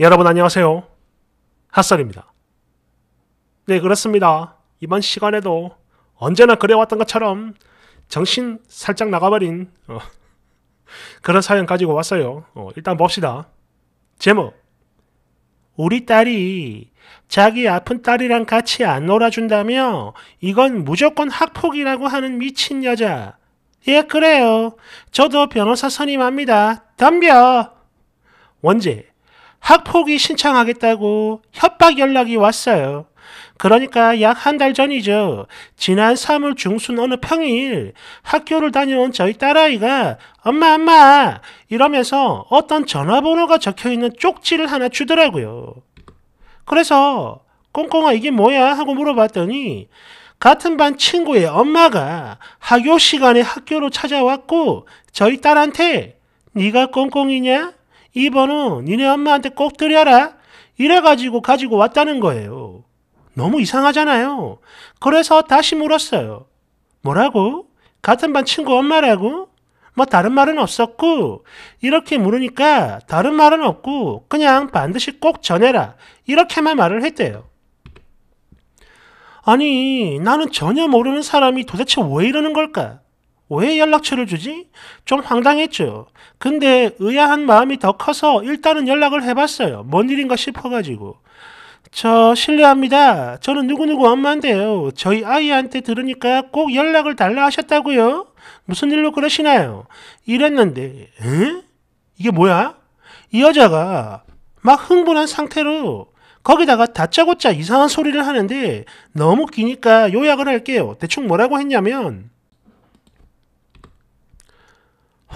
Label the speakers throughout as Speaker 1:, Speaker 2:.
Speaker 1: 여러분 안녕하세요. 핫설입니다. 네, 그렇습니다. 이번 시간에도 언제나 그래왔던 것처럼 정신 살짝 나가버린 어, 그런 사연 가지고 왔어요. 어, 일단 봅시다. 제목 우리 딸이 자기 아픈 딸이랑 같이 안 놀아준다며 이건 무조건 학폭이라고 하는 미친 여자. 예, 그래요. 저도 변호사 선임합니다. 덤벼! 원제 학폭위 신청하겠다고 협박 연락이 왔어요. 그러니까 약 한 달 전이죠. 지난 3월 중순 어느 평일 학교를 다녀온 저희 딸아이가 엄마 엄마 이러면서 어떤 전화번호가 적혀있는 쪽지를 하나 주더라고요. 그래서 꽁꽁아 이게 뭐야 하고 물어봤더니 같은 반 친구의 엄마가 학교 시간에 학교로 찾아왔고 저희 딸한테 네가 꽁꽁이냐? 이번은 니네 엄마한테 꼭 드려라. 이래가지고 가지고 왔다는 거예요. 너무 이상하잖아요. 그래서 다시 물었어요. 뭐라고? 같은 반 친구 엄마라고? 뭐 다른 말은 없었고 이렇게 물으니까 다른 말은 없고 그냥 반드시 꼭 전해라 이렇게만 말을 했대요. 아니 나는 전혀 모르는 사람이 도대체 왜 이러는 걸까? 왜 연락처를 주지? 좀 황당했죠. 근데 의아한 마음이 더 커서 일단은 연락을 해봤어요. 뭔 일인가 싶어가지고. 저 실례합니다. 저는 누구누구 엄마인데요. 저희 아이한테 들으니까 꼭 연락을 달라 하셨다고요? 무슨 일로 그러시나요? 이랬는데, 에? 이게 뭐야? 이 여자가 막 흥분한 상태로 거기다가 다짜고짜 이상한 소리를 하는데 너무 기니까 요약을 할게요. 대충 뭐라고 했냐면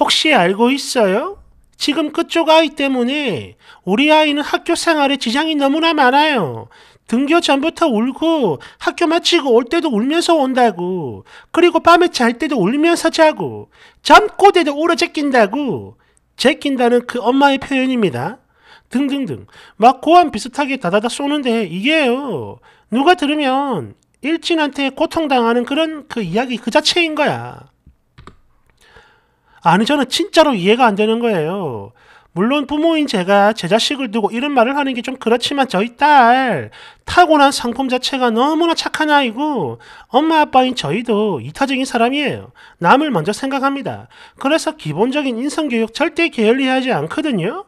Speaker 1: 혹시 알고 있어요? 지금 그쪽 아이 때문에 우리 아이는 학교 생활에 지장이 너무나 많아요. 등교 전부터 울고 학교 마치고 올 때도 울면서 온다고. 그리고 밤에 잘 때도 울면서 자고. 잠꼬대도 울어 제낀다고. 제낀다는 그 엄마의 표현입니다. 등등등. 막 고함 비슷하게 다다다 쏘는데 이게요. 누가 들으면 일진한테 고통당하는 그런 그 이야기 그 자체인 거야. 아니 저는 진짜로 이해가 안 되는 거예요. 물론 부모인 제가 제 자식을 두고 이런 말을 하는 게 좀 그렇지만 저희 딸 타고난 상품 자체가 너무나 착한 아이고 엄마 아빠인 저희도 이타적인 사람이에요. 남을 먼저 생각합니다. 그래서 기본적인 인성교육 절대 게을리하지 않거든요.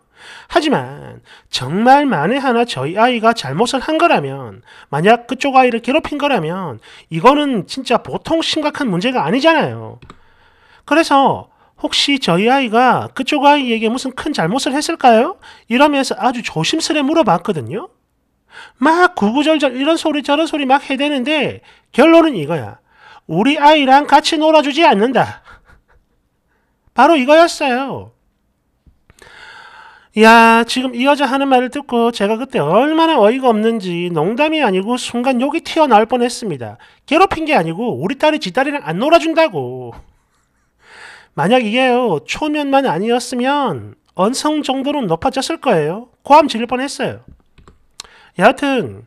Speaker 1: 하지만 정말 만에 하나 저희 아이가 잘못을 한 거라면 만약 그쪽 아이를 괴롭힌 거라면 이거는 진짜 보통 심각한 문제가 아니잖아요. 그래서 혹시 저희 아이가 그쪽 아이에게 무슨 큰 잘못을 했을까요? 이러면서 아주 조심스레 물어봤거든요. 막 구구절절 이런 소리 저런 소리 막 해대는데 결론은 이거야. 우리 아이랑 같이 놀아주지 않는다. 바로 이거였어요. 야, 지금 이 여자 하는 말을 듣고 제가 그때 얼마나 어이가 없는지 농담이 아니고 순간 욕이 튀어나올 뻔 했습니다. 괴롭힌 게 아니고 우리 딸이 지 딸이랑 안 놀아준다고. 만약 이게 초면만 아니었으면 언성 정도는 높아졌을 거예요. 고함 질릴 뻔했어요. 여하튼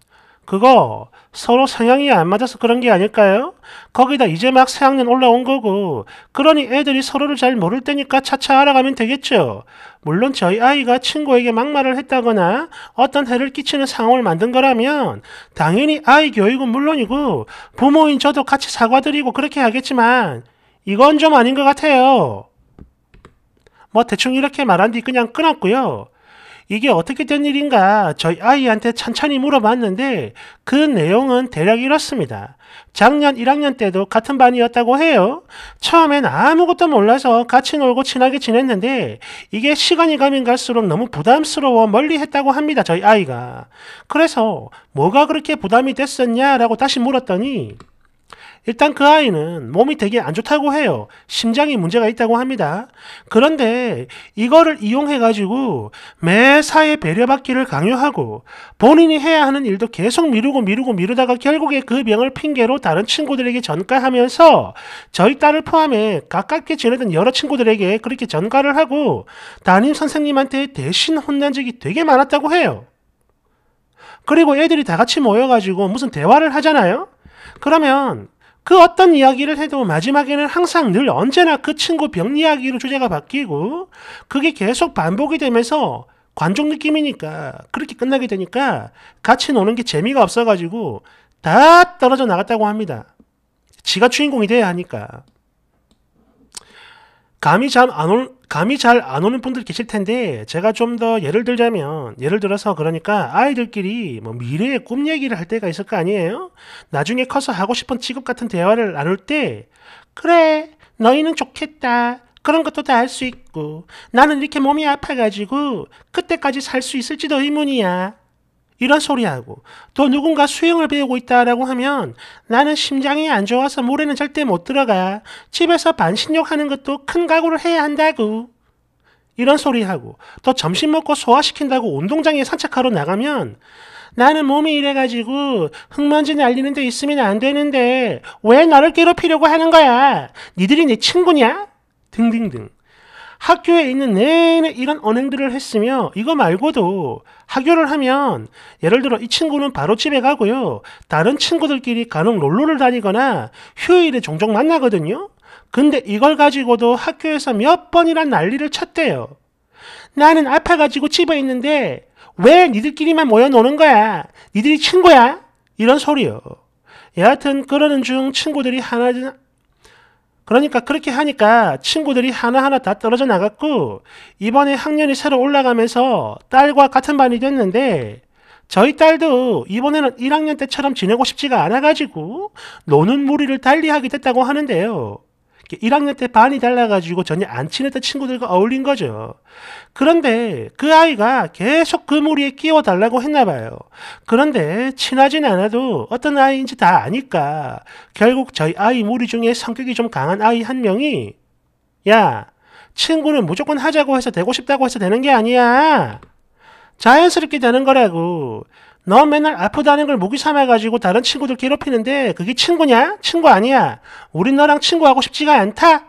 Speaker 1: 그거 서로 성향이 안 맞아서 그런 게 아닐까요? 거기다 이제 막 새학년 올라온 거고 그러니 애들이 서로를 잘 모를 때니까 차차 알아가면 되겠죠. 물론 저희 아이가 친구에게 막말을 했다거나 어떤 해를 끼치는 상황을 만든 거라면 당연히 아이 교육은 물론이고 부모인 저도 같이 사과드리고 그렇게 하겠지만 이건 좀 아닌 것 같아요. 뭐 대충 이렇게 말한 뒤 그냥 끊었고요. 이게 어떻게 된 일인가 저희 아이한테 천천히 물어봤는데 그 내용은 대략 이렇습니다. 작년 1학년 때도 같은 반이었다고 해요. 처음엔 아무것도 몰라서 같이 놀고 친하게 지냈는데 이게 시간이 가면 갈수록 너무 부담스러워 멀리 했다고 합니다. 저희 아이가. 그래서 뭐가 그렇게 부담이 됐었냐라고 다시 물었더니 일단 그 아이는 몸이 되게 안 좋다고 해요. 심장이 문제가 있다고 합니다. 그런데 이거를 이용해가지고 매사에 배려받기를 강요하고 본인이 해야 하는 일도 계속 미루고 미루고 미루다가 결국에 그 병을 핑계로 다른 친구들에게 전가하면서 저희 딸을 포함해 가깝게 지내던 여러 친구들에게 그렇게 전가를 하고 담임 선생님한테 대신 혼난 적이 되게 많았다고 해요. 그리고 애들이 다 같이 모여가지고 무슨 대화를 하잖아요? 그러면 그 어떤 이야기를 해도 마지막에는 항상 늘 언제나 그 친구 병 이야기로 주제가 바뀌고 그게 계속 반복이 되면서 관종 느낌이니까 그렇게 끝나게 되니까 같이 노는 게 재미가 없어가지고 다 떨어져 나갔다고 합니다. 지가 주인공이 돼야 하니까. 감이 잘안 올, 감이 잘 안 오는 분들 계실 텐데, 제가 좀 더 예를 들자면, 예를 들어서 그러니까 아이들끼리 뭐 미래의 꿈 얘기를 할 때가 있을 거 아니에요? 나중에 커서 하고 싶은 직업 같은 대화를 나눌 때, 그래, 너희는 좋겠다. 그런 것도 다 할 수 있고, 나는 이렇게 몸이 아파가지고, 그때까지 살 수 있을지도 의문이야. 이런 소리하고 또 누군가 수영을 배우고 있다라고 하면 나는 심장이 안 좋아서 모래는 절대 못 들어가 집에서 반신욕 하는 것도 큰 각오를 해야 한다고 이런 소리하고 또 점심 먹고 소화시킨다고 운동장에 산책하러 나가면 나는 몸이 이래가지고 흙먼지 날리는 데 있으면 안 되는데 왜 나를 괴롭히려고 하는 거야? 니들이 내 네 친구냐? 등등등. 학교에 있는 내내 이런 언행들을 했으며 이거 말고도 학교를 하면 예를 들어 이 친구는 바로 집에 가고요. 다른 친구들끼리 간혹 롤러를 다니거나 휴일에 종종 만나거든요. 근데 이걸 가지고도 학교에서 몇 번이나 난리를 쳤대요. 나는 아파가지고 집에 있는데 왜 니들끼리만 모여 노는 거야? 니들이 친구야? 이런 소리요. 여하튼 그러는 중 친구들이 하나, 그러니까 그렇게 하니까 친구들이 하나하나 다 떨어져 나갔고 이번에 학년이 새로 올라가면서 딸과 같은 반이 됐는데 저희 딸도 이번에는 1학년 때처럼 지내고 싶지가 않아가지고 노는 무리를 달리하게 됐다고 하는데요. 1학년 때 반이 달라가지고 전혀 안 친했던 친구들과 어울린 거죠. 그런데 그 아이가 계속 그 무리에 끼워달라고 했나 봐요. 그런데 친하진 않아도 어떤 아이인지 다 아니까 결국 저희 아이 무리 중에 성격이 좀 강한 아이 한 명이 야, 친구는 무조건 하자고 해서 되고 싶다고 해서 되는 게 아니야. 자연스럽게 되는 거라고. 너 맨날 아프다는 걸 목이 삼아가지고 다른 친구들 괴롭히는데 그게 친구냐? 친구 아니야. 우린 너랑 친구하고 싶지가 않다.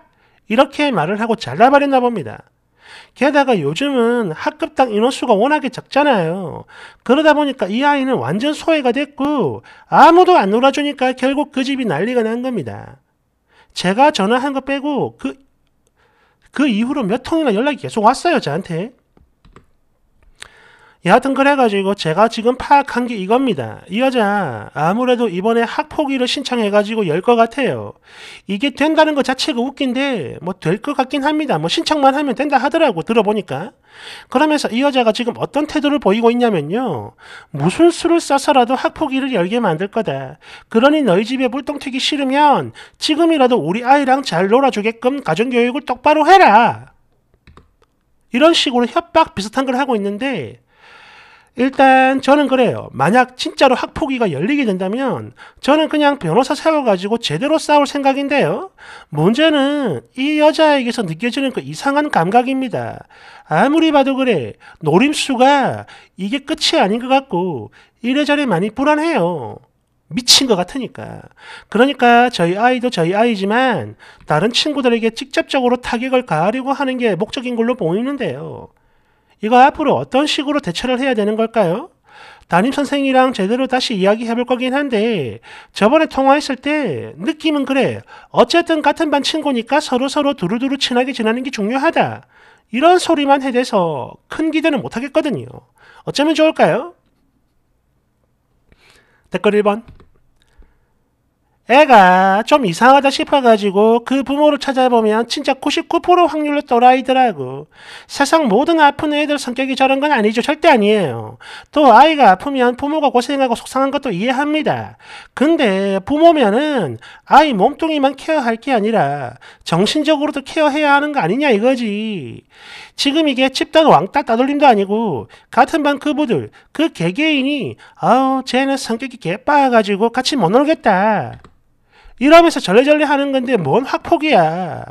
Speaker 1: 이렇게 말을 하고 잘라버렸나 봅니다. 게다가 요즘은 학급당 인원수가 워낙에 적잖아요 그러다 보니까 이 아이는 완전 소외가 됐고 아무도 안 놀아주니까 결국 그 집이 난리가 난 겁니다. 제가 전화한 거 빼고 그, 그 이후로 몇 통이나 연락이 계속 왔어요, 저한테. 여하튼 그래가지고 제가 지금 파악한 게 이겁니다. 이 여자 아무래도 이번에 학폭위를 신청해가지고 열 것 같아요. 이게 된다는 것 자체가 웃긴데 뭐 될 것 같긴 합니다. 뭐 신청만 하면 된다 하더라고 들어보니까. 그러면서 이 여자가 지금 어떤 태도를 보이고 있냐면요. 무슨 수를 써서라도 학폭위를 열게 만들 거다. 그러니 너희 집에 물똥 튀기 싫으면 지금이라도 우리 아이랑 잘 놀아주게끔 가정교육을 똑바로 해라. 이런 식으로 협박 비슷한 걸 하고 있는데 일단 저는 그래요. 만약 진짜로 학폭위가 열리게 된다면 저는 그냥 변호사 세워가지고 제대로 싸울 생각인데요. 문제는 이 여자에게서 느껴지는 그 이상한 감각입니다. 아무리 봐도 그래. 노림수가 이게 끝이 아닌 것 같고 이래저래 많이 불안해요. 미친 것 같으니까. 그러니까 저희 아이도 저희 아이지만 다른 친구들에게 직접적으로 타격을 가하려고 하는 게 목적인 걸로 보이는데요. 이거 앞으로 어떤 식으로 대처를 해야 되는 걸까요? 담임 선생이랑 제대로 다시 이야기해 볼 거긴 한데 저번에 통화했을 때 느낌은 그래. 어쨌든 같은 반 친구니까 서로서로 서로 두루두루 친하게 지내는 게 중요하다. 이런 소리만 해대서 큰 기대는 못 하겠거든요. 어쩌면 좋을까요? 댓글 1번. 애가 좀 이상하다 싶어가지고 그 부모를 찾아보면 진짜 99% 확률로 또라이더라고. 세상 모든 아픈 애들 성격이 저런 건 아니죠. 절대 아니에요. 또 아이가 아프면 부모가 고생하고 속상한 것도 이해합니다. 근데 부모면은 아이 몸뚱이만 케어할 게 아니라 정신적으로도 케어해야 하는 거 아니냐 이거지. 지금 이게 집단 왕따 따돌림도 아니고 같은 반 그부들, 그 개개인이 아우 쟤는 성격이 개빠가지고 같이 못 놀겠다. 이러면서 절레절레 하는 건데 뭔 확폭이야.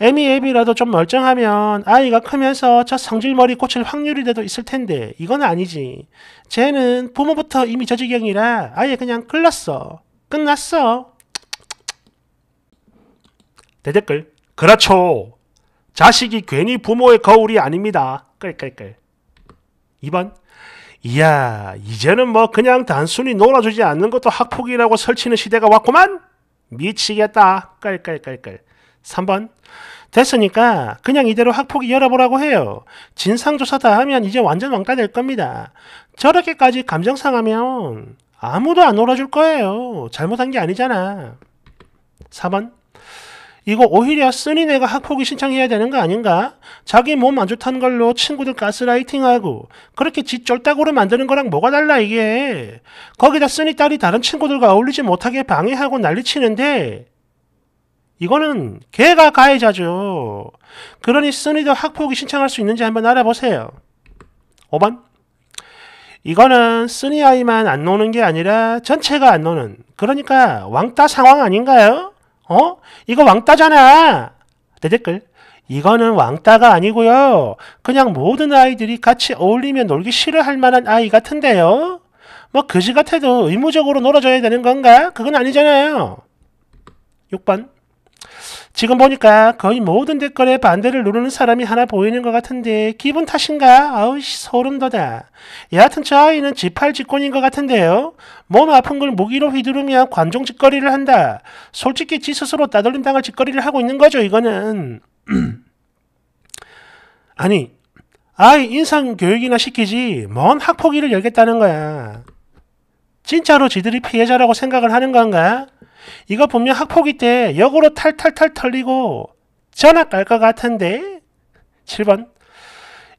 Speaker 1: 애미 앱이라도 좀 멀쩡하면 아이가 크면서 저 성질머리 꽂힐 확률이 돼도 있을 텐데 이건 아니지. 쟤는 부모부터 이미 저 지경이라 아예 그냥 끌렀어. 끝났어. 대댓글 그렇죠. 자식이 괜히 부모의 거울이 아닙니다. 끌끌끌. 2번 이야 이제는 뭐 그냥 단순히 놀아주지 않는 것도 학폭이라고 설치는 시대가 왔구만. 미치겠다. 깔깔깔깔. 3번. 됐으니까 그냥 이대로 학폭이 열어보라고 해요. 진상조사 다 하면 이제 완전 왕따 될 겁니다. 저렇게까지 감정 상하면 아무도 안 놀아줄 거예요. 잘못한 게 아니잖아. 4번. 이거 오히려 쓰니내가 학폭위 신청해야 되는 거 아닌가? 자기 몸 안 좋다는 걸로 친구들 가스라이팅하고 그렇게 지 쫄딱으로 만드는 거랑 뭐가 달라 이게. 거기다 쓰니 딸이 다른 친구들과 어울리지 못하게 방해하고 난리치는데 이거는 개가 가해자죠. 그러니 쓰니도 학폭위 신청할 수 있는지 한번 알아보세요. 5번 이거는 쓰니 아이만 안 노는 게 아니라 전체가 안 노는 그러니까 왕따 상황 아닌가요? 어? 이거 왕따잖아. 내 댓글. 이거는 왕따가 아니고요. 그냥 모든 아이들이 같이 어울리며 놀기 싫어할 만한 아이 같은데요. 뭐 그지 같아도 의무적으로 놀아줘야 되는 건가? 그건 아니잖아요. 6번. 지금 보니까 거의 모든 댓글에 반대를 누르는 사람이 하나 보이는 것 같은데 기분 탓인가? 아우씨 소름돋아. 여하튼 저 아이는 지팔직권인 것 같은데요. 몸 아픈 걸 무기로 휘두르며 관종 짓거리를 한다. 솔직히 지 스스로 따돌림 당할 짓거리를 하고 있는 거죠 이거는. 아니 아이 인상 교육이나 시키지 뭔 학폭위를 열겠다는 거야. 진짜로 지들이 피해자라고 생각을 하는 건가? 이거 보면 학폭위 때 역으로 탈탈탈 털리고 전학 갈 것 같은데? 7번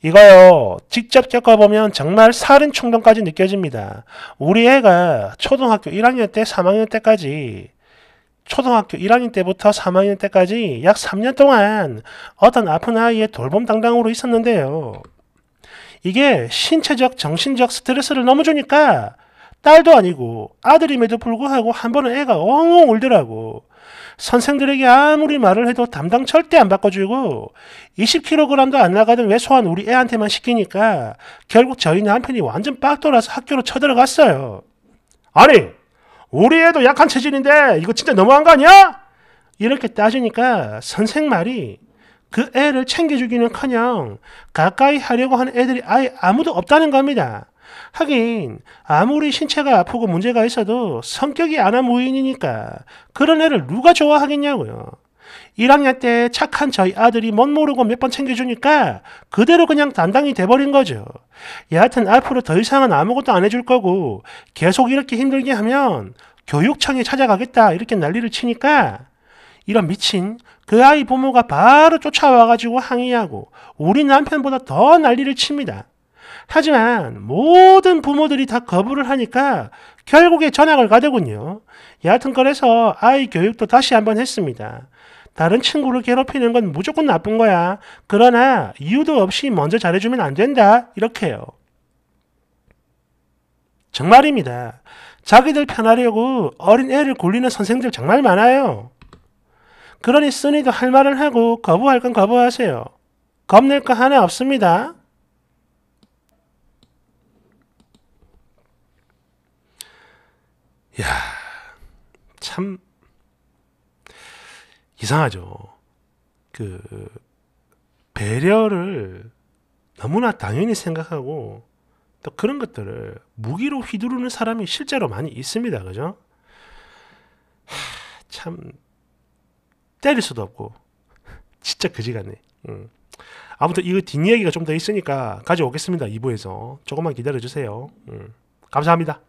Speaker 1: 이거요. 직접 겪어보면 정말 살인 충동까지 느껴집니다. 우리 애가 초등학교 1학년 때 3학년 때까지 초등학교 1학년 때부터 3학년 때까지 약 3년 동안 어떤 아픈 아이의 돌봄 담당으로 있었는데요. 이게 신체적, 정신적 스트레스를 너무 주니까 딸도 아니고 아들임에도 불구하고 한 번은 애가 엉엉 울더라고. 선생들에게 아무리 말을 해도 담당 절대 안 바꿔주고 20kg도 안 나가던 왜소한 우리 애한테만 시키니까 결국 저희 남편이 완전 빡돌아서 학교로 쳐들어갔어요. 아니 우리 애도 약한 체질인데 이거 진짜 너무한 거 아니야? 이렇게 따지니까 선생 말이 그 애를 챙겨주기는커녕 가까이 하려고 하는 애들이 아예 아무도 없다는 겁니다. 하긴 아무리 신체가 아프고 문제가 있어도 성격이 아나무인이니까 그런 애를 누가 좋아하겠냐고요. 1학년 때 착한 저희 아들이 멋 모르고 몇 번 챙겨주니까 그대로 그냥 단당이 돼버린 거죠. 여하튼 앞으로 더 이상은 아무것도 안 해줄 거고 계속 이렇게 힘들게 하면 교육청에 찾아가겠다 이렇게 난리를 치니까 이런 미친 그 아이 부모가 바로 쫓아와가지고 항의하고 우리 남편보다 더 난리를 칩니다. 하지만 모든 부모들이 다 거부를 하니까 결국에 전학을 가더군요. 얕은 튼 그래서 아이 교육도 다시 한번 했습니다. 다른 친구를 괴롭히는 건 무조건 나쁜 거야. 그러나 이유도 없이 먼저 잘해주면 안 된다. 이렇게요. 정말입니다. 자기들 편하려고 어린 애를 굴리는 선생들 정말 많아요. 그러니 쓰니도 할말은 하고 거부할 건 거부하세요. 겁낼 거 하나 없습니다. 야, 참 이상하죠. 그 배려를 너무나 당연히 생각하고 또 그런 것들을 무기로 휘두르는 사람이 실제로 많이 있습니다. 그죠? 하, 참 때릴 수도 없고 진짜 그지 같네. 음. 아무튼 이거 뒷이야기가 좀 더 있으니까 가져오겠습니다. 2부에서 조금만 기다려주세요. 음. 감사합니다.